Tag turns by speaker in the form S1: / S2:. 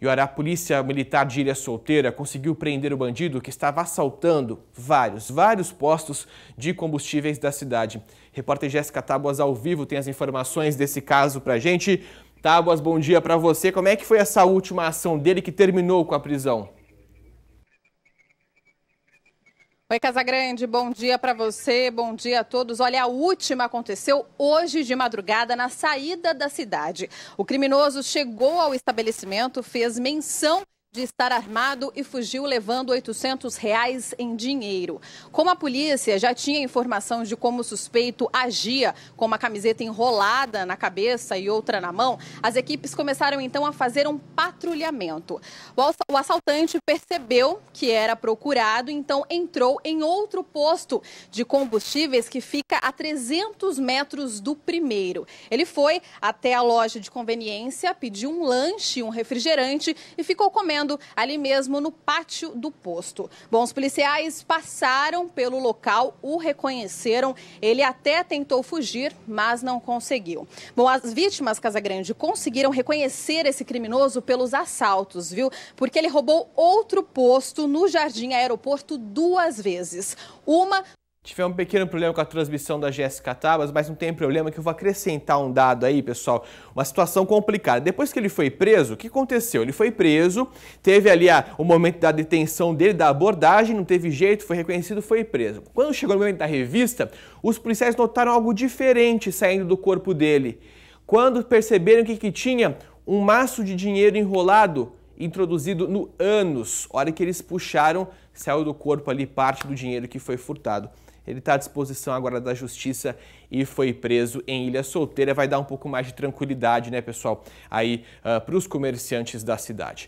S1: E olha, a polícia militar de Ilha Solteira conseguiu prender o bandido que estava assaltando vários, vários postos de combustíveis da cidade. Repórter Jéssica Tábuas ao vivo tem as informações desse caso pra gente. Tábuas, bom dia para você. Como é que foi essa última ação dele que terminou com a prisão?
S2: Oi, Casagrande, bom dia para você, bom dia a todos. Olha, a última aconteceu hoje de madrugada na saída da cidade. O criminoso chegou ao estabelecimento, fez menção de estar armado e fugiu levando 800 reais em dinheiro. Como a polícia já tinha informação de como o suspeito agia, com uma camiseta enrolada na cabeça e outra na mão, as equipes começaram então a fazer um patrulhamento. O assaltante percebeu que era procurado, então entrou em outro posto de combustíveis que fica a 300 metros do primeiro. Ele foi até a loja de conveniência, pediu um lanche, um refrigerante e ficou comendo acontecendo ali mesmo no pátio do posto. Bom, os policiais passaram pelo local, o reconheceram. Ele até tentou fugir, mas não conseguiu. Bom, as vítimas Casagrande conseguiram reconhecer esse criminoso pelos assaltos, viu? Porque ele roubou outro posto no Jardim Aeroporto duas vezes. Uma
S1: Tivemos um pequeno problema com a transmissão da Jéssica Tabas, mas não tem problema que eu vou acrescentar um dado aí, pessoal. Uma situação complicada. Depois que ele foi preso, o que aconteceu? Ele foi preso, teve ali a, o momento da detenção dele, da abordagem, não teve jeito, foi reconhecido, foi preso. Quando chegou no momento da revista, os policiais notaram algo diferente saindo do corpo dele. Quando perceberam que, que tinha um maço de dinheiro enrolado introduzido no ânus. Hora que eles puxaram, saiu do corpo ali parte do dinheiro que foi furtado. Ele está à disposição agora da justiça e foi preso em Ilha Solteira. Vai dar um pouco mais de tranquilidade, né, pessoal, aí uh, ah, para os comerciantes da cidade.